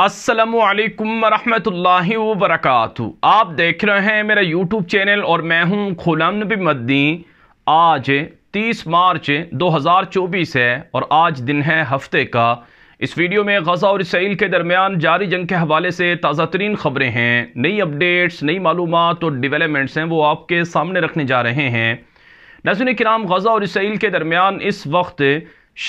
असलकम वरहमतुल्लाहि वबरकातु आप देख रहे हैं मेरा यूट्यूब चैनल और मैं हूं खुलम नबी मद्दी आज 30 मार्च 2024 है और आज दिन है हफ्ते का इस वीडियो में गज़ा और इसराइल के दरमियान जारी जंग के हवाले से ताज़ा तरीन खबरें हैं नई अपडेट्स नई मालूम और डिवेलपमेंट्स हैं वो आपके सामने रखने जा रहे हैं नजर कराम गज़ा और इसराइल के दरमियान इस वक्त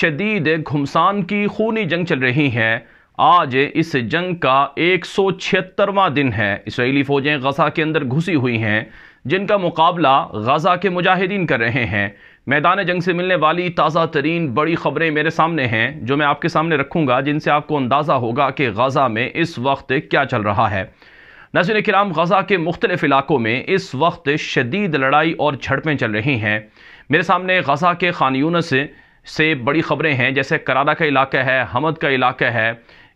शदीद घुमसान की खूनी जंग चल रही है आज इस जंग का एक सौ छिहत्तरवां दिन है इसराइली फ़ौजें गजा के अंदर घुसी हुई हैं जिनका मुकाबला गजा के मुजाहिदीन कर रहे हैं मैदान जंग से मिलने वाली ताज़ा तरीन बड़ी ख़बरें मेरे सामने हैं जो मैं आपके सामने रखूँगा जिनसे आपको अंदाज़ा होगा कि गजा में इस वक्त क्या चल रहा है नजर कराम गजा के मुख्तलिफ इलाकों में इस वक्त शदीद लड़ाई और झड़पें चल रही हैं मेरे सामने गजा के खान यूनस से बड़ी ख़बरें हैं जैसे करारा का इलाका है हमद का इलाका है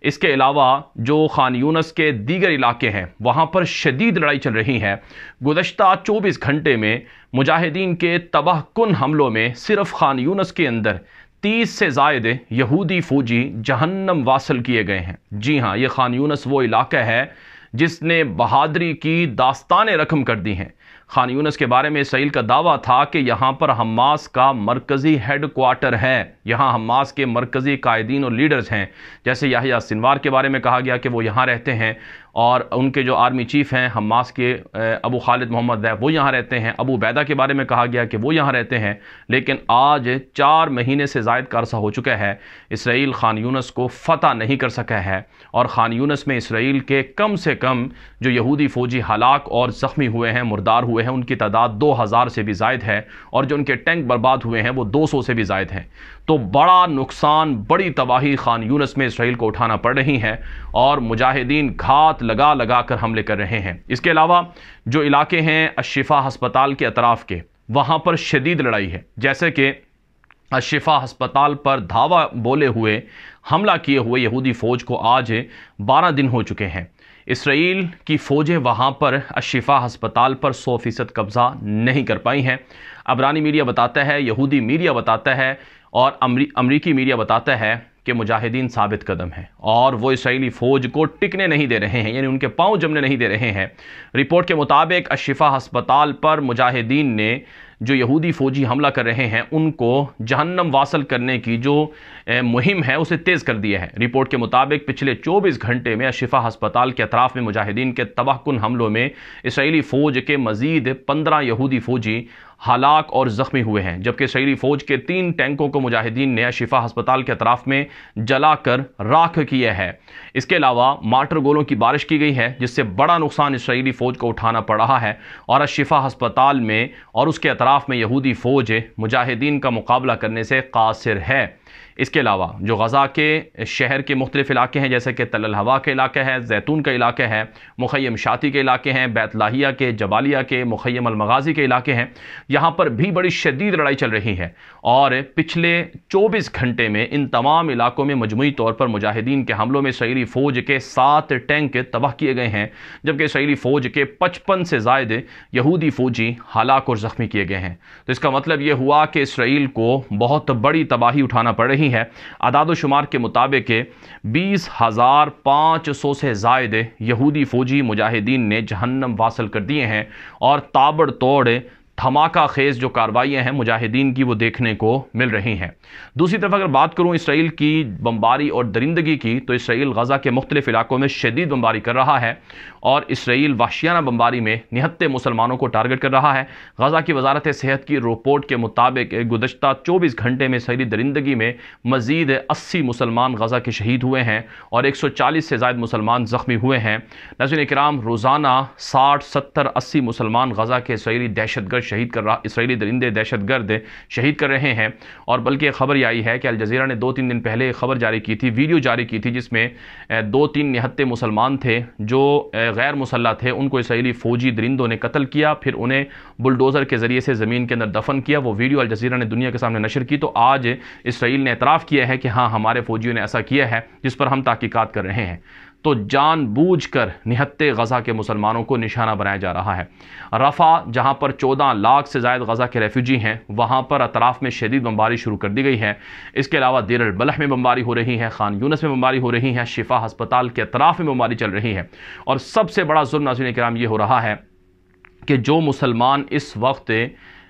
इसके अलावा जो खान यूनस के दीगर इलाके हैं वहाँ पर शदीद लड़ाई चल रही है गुजशत 24 घंटे में मुजाहिदीन के तबाह कन हमलों में सिर्फ खान यूनस के अंदर तीस से जायद यहूदी फौजी जहन्नम वासल किए गए हैं जी हाँ ये खान यूनस वो इलाका है जिसने बहादरी की दास्तान रकम कर दी हैं खान यूनस के बारे में इसराइल का दावा था कि यहाँ पर हमास का मरकज़ी हेड क्वार्टर है यहाँ हमास के मरकज़ी कायदीन और लीडर्स हैं जैसे याहिया सिनवार के बारे में कहा गया कि वो यहाँ रहते हैं और उनके जो आर्मी चीफ़ हैं हमास के अबू खालिद मोहम्मद दैब वो यहाँ रहते हैं अबू बैदा के बारे में कहा गया कि वो यहाँ रहते हैं लेकिन आज चार महीने से जायद का अरसा हो चुका है इसराइल खान यूनस को फ़तह नहीं कर सका है और ख़ान यूनस में इसराइल के कम से कम जो यहूदी फ़ौजी हलाक और ज़ख्मी हुए हैं मुर्दार हुए हैं उनकी तादाद दो हज़ार से भी जायद है और जो उनके टैंक बर्बाद हुए हैं वो दो सौ से भी जायद हैं तो बड़ा नुकसान बड़ी तबाही खान यूनस में इसराइल को उठाना पड़ रही है और मुजाहिदीन घात लगा लगा कर हमले कर रहे हैं इसके अलावा जो इलाके हैं अशिफा हस्पताल के अतराफ़ के वहाँ पर शदीद लड़ाई है जैसे कि अशिफा हस्पताल पर धावा बोले हुए हमला किए हुए यहूदी फ़ौज को आज बारह दिन हो चुके हैं इसराइल की फ़ौजें वहाँ पर अशिफा हस्पताल पर सौ फ़ीसद कब्ज़ा नहीं कर पाई हैं अबरानी मीडिया बताता है यहूदी मीडिया बताता है और अमरीकी मीडिया बताता है के मुजाहिदीन साबित कदम हैं और वो इसराइली फ़ौज को टिकने नहीं दे रहे हैं यानी उनके पाँव जमने नहीं दे रहे हैं रिपोर्ट के मुताबिक अशिफा हस्पताल पर मुजाहिदीन ने जो यहूदी फ़ौजी हमला कर रहे हैं उनको जहन्नम वासल करने की जो मुहिम है उसे तेज़ कर दिया है रिपोर्ट के मुताबिक पिछले 24 घंटे में अशिफा हस्पताल के अतराफ़ में मुजाहिदीन के तबाहकुन हमलों में इसराइली फ़ौज के मजीद पंद्रह यहूदी फ़ौजी हलाक और ज़ख्मी हुए हैं जबकि इसराइली फ़ौज के तीन टैंकों को मुजाहिदीन ने शिफा हस्पताल के अतराफ़ में जलाकर राख किया है इसके अलावा मार्टर गोलों की बारिश की गई है जिससे बड़ा नुकसान इसराइली फ़ौज को उठाना पड़ रहा है और अशिफा हस्पताल में और उसके अतराफ अतराफ़ में यहूदी फ़ौज मुजाहिदीन का मुकाबला करने से कासिर है इसके अलावा जो गज़ा के शहर के मुख्तलिफ इलाके हैं जैसे कि तलल हवा के इलाके हैं जैतून का इलाके हैं मुखैम शाती के इलाके हैं बैतलाहिया के जवालिया के मुखैम अलमगाजी के इलाके हैं यहाँ पर भी बड़ी शदीद लड़ाई चल रही है और पिछले चौबीस घंटे में इन तमाम इलाकों में मजमू तौर पर मुजाहिदीन के हमलों में शहरी फ़ौज के सात टैंक तबाह किए गए हैं जबकि शहरी फ़ौज के पचपन से जायद यहूदी फ़ौजी हलाक और ज़ख्मी किए गए हैं तो इसका मतलब ये हुआ कि इसराइल को बहुत बड़ी तबाही उठाना पड़ रही नहीं है अदाद शुमार के मुताबिक बीस हज़ार पाँच सौ से जायद यहूदी फ़ौजी मुजाहिदीन ने जहन्नम वासिल कर दिए हैं और ताबड़ तोड़ धमाका खेज जो कार्रवाइयाँ हैं मुजाहिदीन की वो देखने को मिल रही हैं दूसरी तरफ अगर बात करूँ इसराइल की बम्बारी और दरिंदगी की तो इसराइल गज़ा के मुख्तलिफ इलाकों में शदीद बम्बारी कर रहा है और इसराइल वाशियाना बम्बारी में निहत्ते मुसलमानों को टारगेट कर रहा है गज़ा की वजारत सेहत की रिपोर्ट के मुताबिक गुजशत चौबीस घंटे में इसराइली दरिंदगी में मजीद अस्सी मुसलमान गज़ा के शहीद हुए हैं और एक सौ चालीस से ज्यादा मुसलमान ज़ख्मी हुए हैं नजर कराम रोज़ाना साठ सत्तर अस्सी मुसलमान गज़ा के इसराइली दहशतगर्द शहीद कर रहा इसराइली दरिंदे दहशत गर्द शहीद कर रहे हैं और बल्कि खबर यह आई है कि अलजीरा ने दो तीन दिन पहले खबर जारी की थी वीडियो जारी की थी जिसमें दो तीन निहत्ते मुसलमान थे जो गैर मुसल्ह थे उनको इसराइली फ़ौजी दरिंदों ने कत्ल किया फिर उन्हें बुलडोज़र के ज़रिए से ज़मीन के अंदर दफन किया वो वीडियो अलजीरा ने दुनिया के सामने नशर की तो आज इसराइल ने एतराफ़ किया है कि हाँ हमारे फ़ौजियों ने ऐसा किया है जिस पर हम तहकीकत कर रहे हैं तो जानबूझकर निहत्ते गज़ा के मुसलमानों को निशाना बनाया जा रहा है रफ़ा जहां पर 14 लाख से ज्यादा गज़ा के रेफ्यूजी हैं वहां पर अतराफ़ में शदीद बमबारी शुरू कर दी गई है इसके अलावा देर बलह में बमबारी हो रही है खान यूनस में बमबारी हो रही है शिफा हस्पताल के अतराफ़ में बमबारी चल रही है और सबसे बड़ा जुर्म नाजिन कराम ये हो रहा है कि जो मुसलमान इस वक्त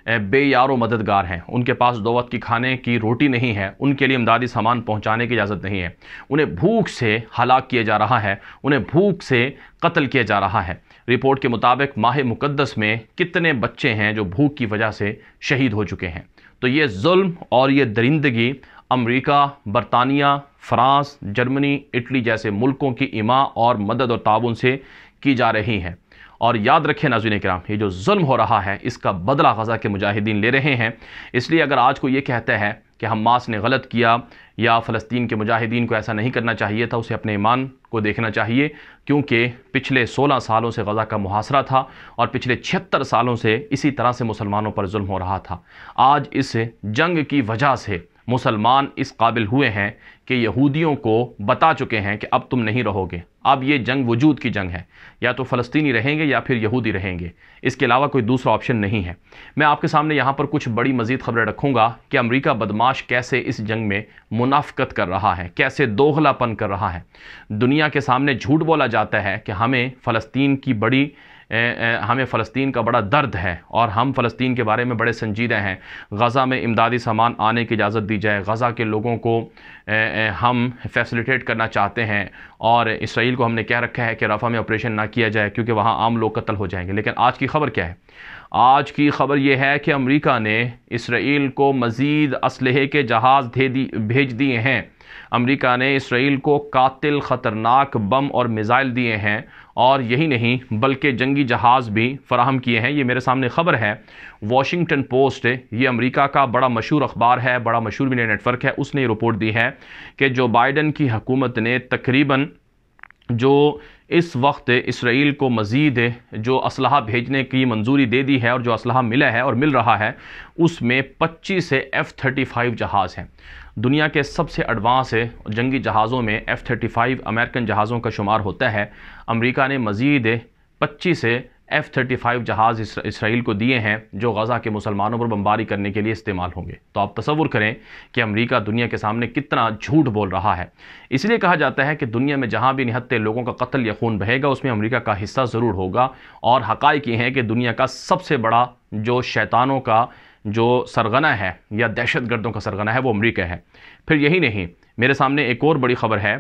बेयार मददगार हैं उनके पास दो वक्त की खाने की रोटी नहीं है उनके लिए इमदादी सामान पहुँचाने की इजाज़त नहीं है उन्हें भूख से हलाक किया जा रहा है उन्हें भूख से कत्ल किया जा रहा है रिपोर्ट के मुताबिक माह मुक़दस में कितने बच्चे हैं जो भूख की वजह से शहीद हो चुके हैं तो ये जुल्म और ये दरिंदगी अमरीका बरतानिया फ्रांस जर्मनी इटली जैसे मुल्कों की इमा और मदद और ताउन से की जा रही हैं और याद रखें नाजुन कराम ये जो जुल्म हो रहा है इसका बदला गज़ा के मुजाहिदीन ले रहे हैं इसलिए अगर आज को ये कहता है कि हमास ने गलत किया या फ़लस्तीन के मुजाहिदीन को ऐसा नहीं करना चाहिए था उसे अपने ईमान को देखना चाहिए क्योंकि पिछले 16 सालों से गज़ा का मुहासरा था और पिछले छिहत्तर सालों से इसी तरह से मुसलमानों पर जुल्म हो रहा था आज इस जंग की वजह से मुसलमान इस काबिल हुए हैं कि यहूदियों को बता चुके हैं कि अब तुम नहीं रहोगे अब ये जंग वजूद की जंग है या तो फ़लस्तीनी रहेंगे या फिर यहूदी रहेंगे इसके अलावा कोई दूसरा ऑप्शन नहीं है मैं आपके सामने यहाँ पर कुछ बड़ी मजीद खबरें रखूँगा कि अमरीका बदमाश कैसे इस जंग में मुनाफ़त कर रहा है कैसे दोगलापन कर रहा है दुनिया के सामने झूठ बोला जाता है कि हमें फ़लस्तीन की बड़ी हमें फ़लस्तीन का बड़ा दर्द है और हम फ़लस्तीन के बारे में बड़े संजीदा हैं गज़ा में इमदादी सामान आने की इजाज़त दी जाए गज़ा के लोगों को हम फैसिलिटेट करना चाहते हैं और इसराइल को हमने कह रखा है कि रफ़ा में ऑपरेशन ना किया जाए क्योंकि वहाँ आम लोग कत्ल हो जाएंगे लेकिन आज की खबर क्या है आज की खबर यह है कि अमरीका ने इसराइल को मज़ीद असलहे के जहाज़ दे दी भेज दिए हैं अमरीका ने इसराइल को कातिल ख़तरनाक बम और मिज़ाइल दिए हैं और यही नहीं बल्कि जंगी जहाज़ भी फराहम किए हैं ये मेरे सामने ख़बर है वॉशिंगटन पोस्ट ये अमेरिका का बड़ा मशहूर अखबार है बड़ा मशहूर मीडिया नेटवर्क है उसने ये रिपोर्ट दी है कि जो बाइडन की हुकूमत ने तकरीबन जो इस वक्त इसराइल को मज़ीद जो असलाह भेजने की मंजूरी दे दी है और जो असलाह मिला है और मिल रहा है उसमें 25 से एफ़ थर्टी फाइव जहाज़ हैं दुनिया के सबसे एडवांस जंगी जहाज़ों में एफ़ थर्टी फ़ाइव अमेरिकन जहाज़ों का शुमार होता है अमरीका ने मज़ीद पच्चीस एफ़ थर्टी फ़ाइव जहाज़ इसराइल को दिए हैं जो गज़ा के मुसलमानों पर बमबारी करने के लिए इस्तेमाल होंगे तो आप तस्वुर करें कि अमरीका दुनिया के सामने कितना झूठ बोल रहा है इसलिए कहा जाता है कि दुनिया में जहाँ भी निहत्ते लोगों का कत्ल या खून बहेगा उसमें अमरीका का हिस्सा ज़रूर होगा और हक़ ये हैं कि दुनिया का सबसे बड़ा जो शैतानों का जो सरगना है या दहशत गर्दों का सरगना है वो अमरीका है फिर यही नहीं मेरे सामने एक और बड़ी ख़बर है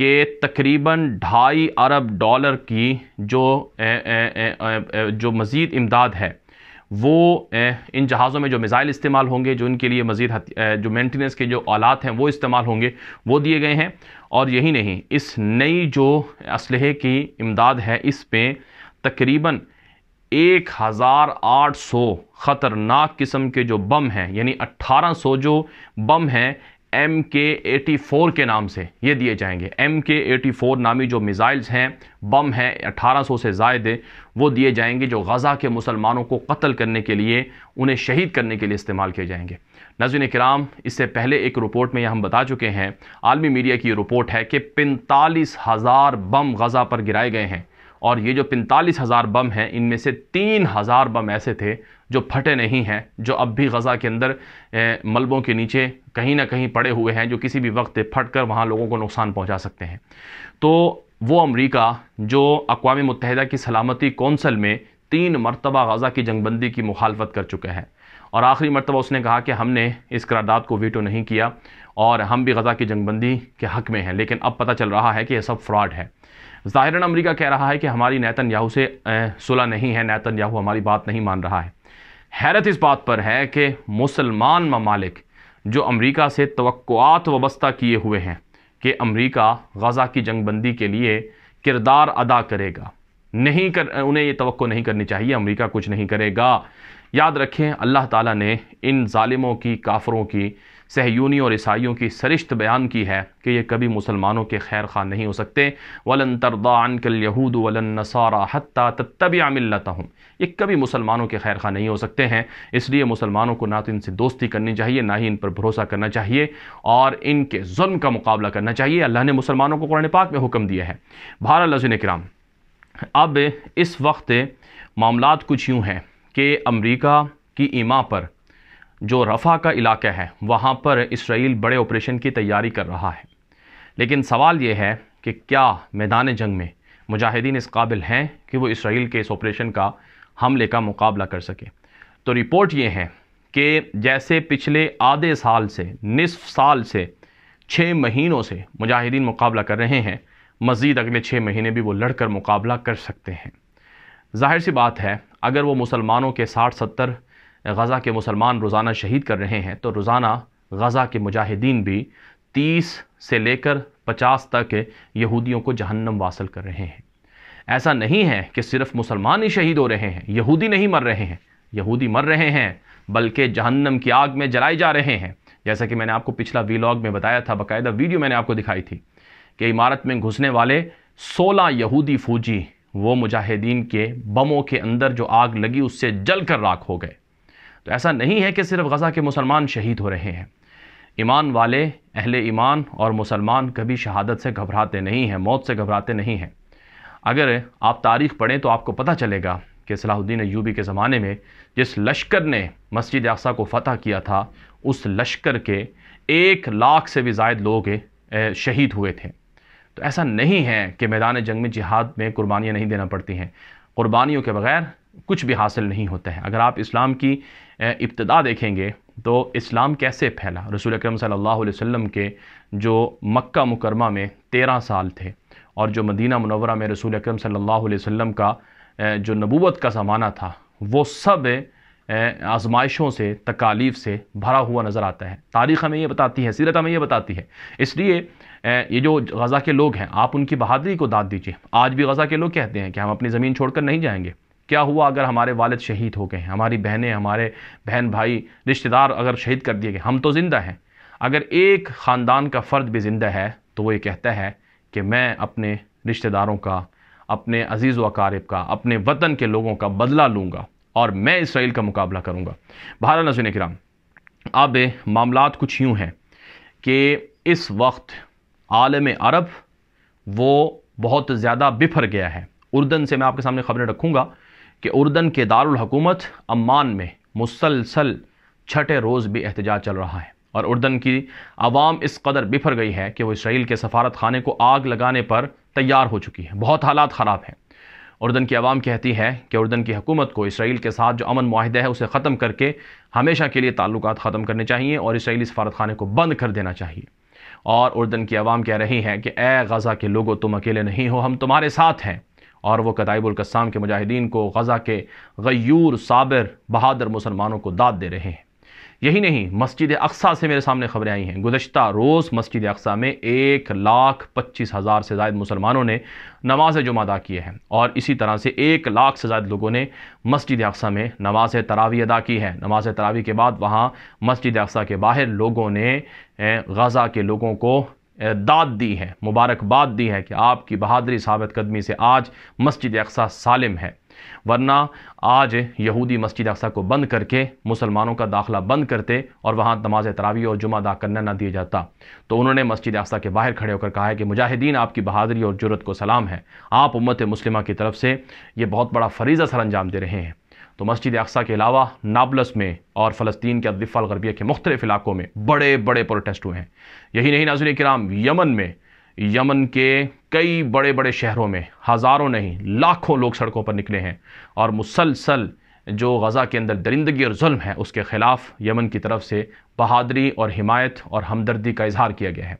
कि तकरीबन ढाई अरब डॉलर की जो ए, ए, ए, जो मज़ीद इमदाद है वो इन जहाज़ों में जो मिज़ाइल इस्तेमाल होंगे जो इनके लिए मज़ीद जो मेंटेनेंस के जो आलात हैं वो इस्तेमाल होंगे वो दिए गए हैं और यही नहीं इस नई जो इसलहे की इमदाद है इस पर तकरीबन एक हज़ार आठ सौ ख़तरनाक किस्म के जो बम हैं यानी अट्ठारह सौ जो बम हैं एम के एटी फोर के नाम से ये दिए जाएंगे एम के एटी फोर नामी जो मिज़ाइल्स हैं बम हैं अट्ठारह सौ से जायद वो दिए जाएंगे जो गज़ा के मुसलमानों को कत्ल करने के लिए उन्हें शहीद करने के लिए इस्तेमाल किए जाएंगे नजर कराम इससे पहले एक रिपोर्ट में यह हम बता चुके हैं आलमी मीडिया की रिपोर्ट है कि पैंतालीस हज़ार बम गज़ा पर गिराए गए हैं और ये जो पैंतालीस हज़ार बम हैं इनमें से तीन हज़ार बम ऐसे थे जो फटे नहीं हैं जो अब भी गज़ा के अंदर मलबों के नीचे कहीं ना कहीं पड़े हुए हैं जो किसी भी वक्त फट कर वहाँ लोगों को नुकसान पहुँचा सकते हैं तो वो अमरीका जो अकवा मुतहदा की सलामती कौंसल में तीन मरतबा गज़ा की जंगबंदी की मुखालफत कर चुके हैं और आखिरी मरतबा उसने कहा कि हमने इस करारदाद को वीटो नहीं किया और हम भी गज़ा की जंगबंदी के हक़ में हैं लेकिन अब पता चल रहा है कि यह सब फ्रॉड है ज़ाहिरन अमरीका कह रहा है कि हमारी नैतन याहू से सुलह नहीं है नैतन याहू हमारी बात नहीं मान रहा है हैरत इस बात पर है कि मुसलमान ममालिक जो अमरीका से तो वस्ता किए हुए हैं कि अमरीका गज़ा की जंगबंदी के लिए किरदार अदा करेगा नहीं कर उन्हें ये तो नहीं करनी चाहिए अमरीका कुछ नहीं करेगा याद रखें अल्लाह ताला ने इन ालिमों की काफ़रों की सहयूनी और ईसाइयों की सरिश्त बयान की है कि ये कभी मुसलमानों के खैर खा नहीं हो सकते वलन तरदान कल यहूद वलन नसारा हती तब लता हूँ ये कभी मुसलमानों के खैर खा नहीं हो सकते हैं इसलिए मुसलमानों को ना तो इनसे दोस्ती करनी चाहिए ना ही इन पर भरोसा करना चाहिए और इनके जुल्म का मुकाबला करना चाहिए अल्लाह ने मुसलमानों को कुरान पाक में हुक्म दिया है भारत लजन कराम अब इस वक्त मामला कुछ यूँ हैं कि अमरीका की ईमा पर जो रफ़ा का इलाका है वहाँ पर इसराइल बड़े ऑपरेशन की तैयारी कर रहा है लेकिन सवाल ये है कि क्या मैदान जंग में मुजाहिदीन इस काबिल हैं कि वो इसराइल के इस ऑपरेशन का हमले का मुकाबला कर सके तो रिपोर्ट ये है कि जैसे पिछले आधे साल से निसफ साल से छः महीनों से मुजाहिदीन मुकाबला कर रहे हैं मज़ीद अगले छः महीने भी वो लड़कर मुकाबला कर सकते हैं जाहिर सी बात है अगर वो मुसलमानों के साठ सत्तर गज़ा के मुसलमान रोज़ाना शहीद कर रहे हैं तो रोज़ाना गज़ा के मुजाहिदीन भी तीस से लेकर पचास तक यहूदियों को जहन्नम वासिल कर रहे हैं ऐसा नहीं है कि सिर्फ मुसलमान ही शहीद हो रहे हैं यहूदी नहीं मर रहे हैं यहूदी मर रहे हैं बल्कि जहन्नम की आग में जलाए जा रहे हैं जैसा कि मैंने आपको पिछला वीलॉग में बताया था बाकायदा वीडियो मैंने आपको दिखाई थी कि इमारत में घुसने वाले 16 यहूदी फौजी वो मुजाहिदीन के बमों के अंदर जो आग लगी उससे जल कर राख हो गए तो ऐसा नहीं है कि सिर्फ गज़ा के मुसलमान शहीद हो रहे हैं ईमान वाले अहले ईमान और मुसलमान कभी शहादत से घबराते नहीं हैं मौत से घबराते नहीं हैं अगर आप तारीख़ पढ़ें तो आपको पता चलेगा कि सलाहुद्दीन यूबी के ज़माने में जिस लश्कर ने मस्जिद अक्सा को फ़तह किया था उस लश्कर के एक लाख से भी जायद लोग शहीद हुए थे तो ऐसा नहीं है कि मैदान जंग में जिहाद में कुर्बानियाँ नहीं देना पड़ती हैं कुर्बानियों के बगैर कुछ भी हासिल नहीं होता है अगर आप इस्लाम की इब्तदा देखेंगे तो इस्लाम कैसे फैला रसूल अक्रम वसल्लम के जो मक्का मुकरमा में तेरह साल थे और जो मदीना मनवरा में रसूल अक्रम वसल्लम का जो नबूवत का ज़माना था वो सब आजमाइशों से तकालीफ से भरा हुआ नज़र आता है तारीख़ हमें ये बताती है सीरत हमें ये बताती है इसलिए ये जो गज़ा के लोग हैं आप उनकी बहादरी को दाद दीजिए आज भी गज़ा के लोग कहते हैं कि हम अपनी ज़मीन छोड़कर नहीं जाएंगे क्या हुआ अगर हमारे वालद शहीद हो गए हैं हमारी बहनें हमारे बहन भाई रिश्तेदार अगर शहीद कर दिए गए हम तो ज़िंदा हैं अगर एक ख़ानदान का फ़र्द भी ज़िंदा है तो वो ये कहता है कि मैं अपने रिश्तेदारों का अपने अजीज़ व अकारब का अपने वतन के लोगों का बदला लूँगा और मैं इसराइल का मुकाबला करूँगा बहर नजन कराम अब मामला कुछ यूँ हैं कि इस वक्त आलम अरब वो बहुत ज़्यादा बिफर गया है उर्दन से मैं आपके सामने ख़बरें रखूँगा कि उर्दन के दारुल हकूमत अम्मान में मुसलसल छठे रोज़ भी एहतजाज चल रहा है और उर्दन की आवाम इस कदर बिफर गई है कि वो इसराइल के सफारत खाने को आग लगाने पर तैयार हो चुकी है बहुत हालात ख़राब हैं उर्दन की आवाम कहती है कि उर्दन की हकूमत को इसराइल के साथ जो अमन माहदे है उसे ख़त्म करके हमेशा के लिए ताल्लुक ख़त्म करने चाहिए और इसराइली सफारत खाने को बंद कर देना चाहिए और उर्दन की आवाम कह रही है कि ए गज़ा के लोगों तुम अकेले नहीं हो हम तुम्हारे साथ हैं और वो कदाइबुल्कसाम के मुजाहिदीन को गज़ा के गयूर साबिर बहादुर मुसलमानों को दाद दे रहे हैं यही नहीं मस्जिद अक्सा से मेरे सामने खबरें आई हैं गुजशत रोज़ मस्जिद अक्सा में एक लाख पच्चीस हज़ार से ज़ायद मुसलमानों ने नमाज जुमा अदा किए हैं और इसी तरह से एक लाख से ज़्यादा लोगों ने मस्जिद अक्सा में नमाज तरावी अदा की है नमाज तरावी के बाद वहाँ मस्जिद अक्सा के बाहर लोगों ने गज़ा के लोगों को दाद दी है मुबारकबाद दी है कि आपकी बहादरी साबित कदमी से आज मस्जिद अक्सा सालिम है वरना आज यहूदी मस्जिद अक्सा को बंद करके मुसलमानों का दाखिला बंद करते और वहाँ नमाज तरावी और जुमा अदा करना ना दिया जाता तो उन्होंने मस्जिद अक्सा के बाहर खड़े होकर कहा है कि मुजाहिदीन आपकी बहादरी और जरूरत को सलाम है आप उम्मत मुस्लिमा की तरफ से ये बहुत बड़ा फरीज़ा सर अंजाम दे रहे हैं तो मस्जिद अक्सा के अलावा नाबलस में और फ़लस्तीन के अदिफ़ल गरबिया के मुख्तलिफ इलाकों में बड़े बड़े प्रोटेस्ट हुए हैं यही नहीं नाजुल कराम यमन में यमन के कई बड़े बड़े शहरों में हज़ारों नहीं लाखों लोग सड़कों पर निकले हैं और मुसलसल जो गज़ा के अंदर दरिंदगी और जुल्म है उसके ख़िलाफ़ यमन की तरफ से बहादरी और हिमायत और हमदर्दी का इजहार किया गया है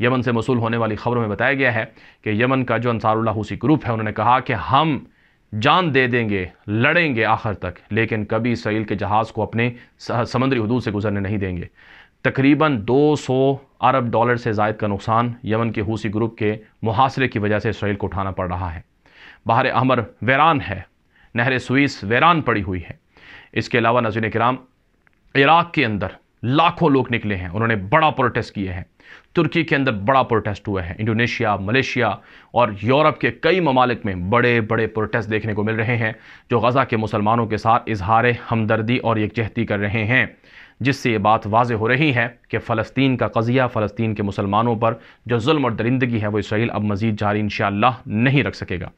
यमन से मसूल होने वाली ख़बरों में बताया गया है कि यमन का जो अंसारूसी हूसी ग्रुप है उन्होंने कहा कि हम जान दे देंगे लड़ेंगे आखिर तक लेकिन कभी इसराइल के जहाज़ को अपने समंदरी हदूद से गुजरने नहीं देंगे तकरीबन 200 अरब डॉलर से जायद का नुकसान यमन के हूसी ग्रुप के मुहासरे की वजह से इसराइल को उठाना पड़ रहा है बाहर अमर वैरान है नहर स्वीस वैरान पड़ी हुई है इसके अलावा नजीन कराम इराक़ के अंदर लाखों लोग निकले हैं उन्होंने बड़ा प्रोटेस्ट किए हैं तुर्की के अंदर बड़ा प्रोटेस्ट हुआ है इंडोनेशिया मलेशिया और यूरोप के कई ममालिक में बड़े बड़े प्रोटेस्ट देखने को मिल रहे हैं जो गज़ा के मुसलमानों के साथ इजहार हमदर्दी और यकजहती कर रहे हैं जिससे ये बात वाज हो रही है कि फ़लस्तीन का कज़िया फ़लस्तीन के मुसलमानों पर जो जुल्म और दरिंदगी है वो इसराइल अब मज़ीद जारी इन नहीं रख सकेगा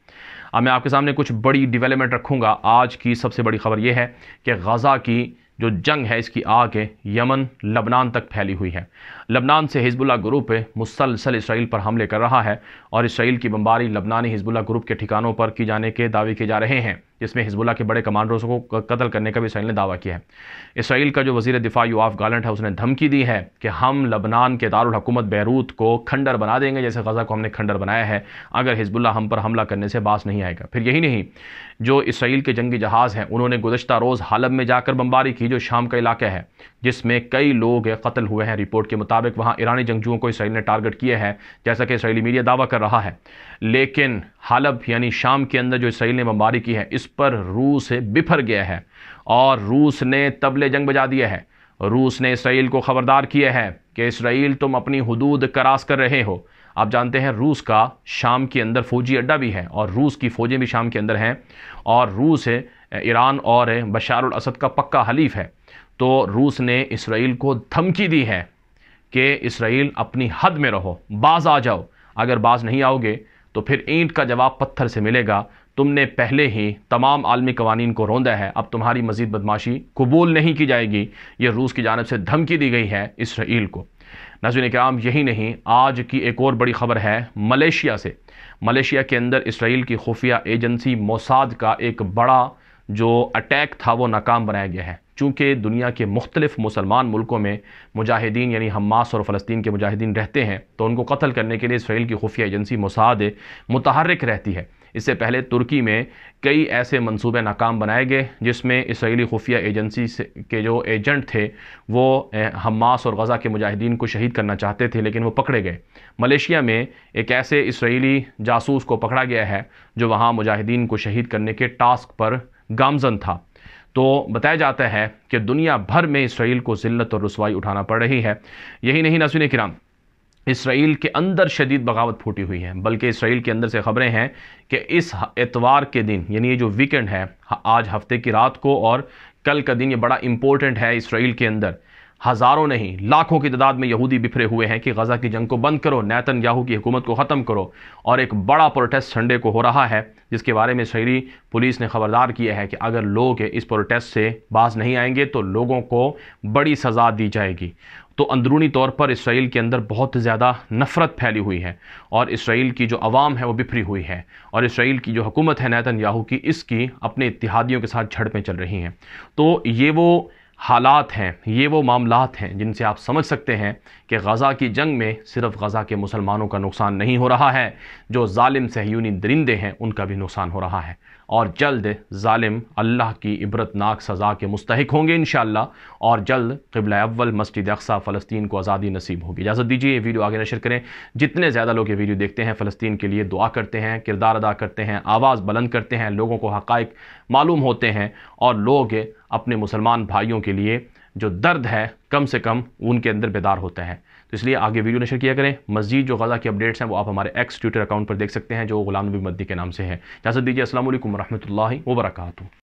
अब मैं आपके सामने कुछ बड़ी डिवेलपमेंट रखूँगा आज की सबसे बड़ी खबर यह है कि गज़ा की जो जंग है इसकी आग है यमन लबनान तक फैली हुई है लबनान से हिजबुल्ला ग्रुप मुसलसल इसराइल पर हमले कर रहा है और इसराइल की बमबारी लबनानी हिजबुल्ला ग्रुप के ठिकानों पर की जाने के दावे किए जा रहे हैं जिसमें हिजबुल्ला के बड़े कमांडरों को कत्ल करने का भी इसराइल ने दावा किया है इसराइल का जो वजीर दिफा यूआफ गालंट है उसने धमकी दी है कि हम लबनान के दारकूमत बैरूत को खंडर बना देंगे जैसे गज़ा को हमने खंडर बनाया है अगर हिजबुल्ला हम पर हमला करने से बास नहीं आएगा फिर यही नहीं जो इसराइल के जंगी जहाज़ हैं उन्होंने गुजशत रोज़ हालब में जाकर बम्बारी की जो शाम का इलाका है जिसमें कई लोग कत्ल हुए हैं रिपोर्ट के मुताबिक वहां ईरानी जंगजुओं को इसराइल ने टारगेट किया है जैसा कि इसराइली मीडिया दावा कर रहा है लेकिन हालब यानी शाम के अंदर जो इसराइल ने बमबारी की है इस पर रूस बिफर गया है और रूस ने तबले जंग बजा दिया है रूस ने इसराइल को ख़बरदार किया है कि इसराइल तुम अपनी हदूद करास कर रहे हो आप जानते हैं रूस का शाम के अंदर फौजी अड्डा भी है और रूस की फ़ौजें भी शाम के अंदर हैं और रूस ईरान और बशार असद का पक्का हलीफ है तो रूस ने इसराइल को धमकी दी है कि इसराइल अपनी हद में रहो बाज आ जाओ अगर बाज नहीं आओगे तो फिर ईंट का जवाब पत्थर से मिलेगा तुमने पहले ही तमाम आलमी कवानीन को रोंदा है अब तुम्हारी मजीद बदमाशी कबूल नहीं की जाएगी ये रूस की जानब से धमकी दी गई है इसराइल को नजर कराम यही नहीं आज की एक और बड़ी खबर है मलेशिया से मलेशिया के अंदर इसराइल की खुफिया एजेंसी मोसाद का एक बड़ा जो अटैक था वो नाकाम बनाया गया है चूँकि दुनिया के मुख्तलिफ मुसलमान मुल्कों में मुजाहिदीन यानी हमास और फ़लस्तीन के मुजाहिदीन रहते हैं तो उनको कत्ल करने के लिए इसराइल की खुफिया एजेंसी मुसाद मुतहरक रहती है इससे पहले तुर्की में कई ऐसे मंसूबे नाकाम बनाए गए जिसमें इसराइली खुफिया एजेंसी के जो एजेंट थे वो हमास और गज़ा के मुजाहिदीन को शहीद करना चाहते थे लेकिन वो पकड़े गए मलेशिया में एक ऐसे इसराइली जासूस को पकड़ा गया है जो वहाँ मुजाहिदीन को शहीद करने के टास्क पर गामजन था तो बताया जाता है कि दुनिया भर में इसराइल को जिल्लत और रसवाई उठाना पड़ रही है यही नहीं नसविन किराम इसराइल के अंदर शदीद बगावत फूटी हुई है बल्कि इसराइल के अंदर से खबरें हैं कि इस एतवार के दिन यानी ये जो वीकेंड है आज हफ्ते की रात को और कल का दिन ये बड़ा इंपॉर्टेंट है इसराइल के अंदर हज़ारों नहीं लाखों की तादाद में यहूदी बिफरे हुए हैं कि गज़ा की जंग को बंद करो नैतन याहू की हुकूमत को ख़त्म करो और एक बड़ा प्रोटेस्ट संडे को हो रहा है जिसके बारे में शहरी पुलिस ने ख़बरदार किया है कि अगर लोग इस प्रोटेस्ट से बाज नहीं आएंगे तो लोगों को बड़ी सज़ा दी जाएगी तो अंदरूनी तौर पर इसराइल के अंदर बहुत ज़्यादा नफ़रत फैली हुई है और इसराइल की जो आवाम है वो बिफरी हुई है और इसराइल की जो हुकूमत है नैतन याहू की इसकी अपने इतिहादियों के साथ झड़पें चल रही हैं तो ये वो हालात हैं ये वो मामलात हैं जिनसे आप समझ सकते हैं कि गज़ा की जंग में सिर्फ गज़ा के मुसलमानों का नुकसान नहीं हो रहा है जो ालिम सहयूनी दरिंदे हैं उनका भी नुकसान हो रहा है और जल्द ालिम अल्लाह की इबरतनाक सज़ा के मुस्तक होंगे इन और जल्द कबल अव्वल मस्जिद अक्सा फ़लस्तीन को आज़ादी नसीब होगी इजाज़त दीजिए ये वीडियो आगे नशर करें जितने ज़्यादा लोग ये वीडियो देखते हैं फ़लस्तीन के लिए दुआ करते हैं किरदार अदा करते हैं आवाज़ बुलंद करते हैं लोगों को हक़ मालूम होते हैं और लोग अपने मुसलमान भाइयों के लिए जो दर्द है कम से कम उनके अंदर बेदार होते हैं तो इसलिए आगे वीडियो नशर किया करें मजीद जो गज़ा की अपडेट्स हैं वो आप हमारे एक्स ट्विटर अकाउंट पर देख सकते हैं जो गुलाम नबी मद्दी के नाम से है इजाज़त दीजिए असल वरहमल वर्का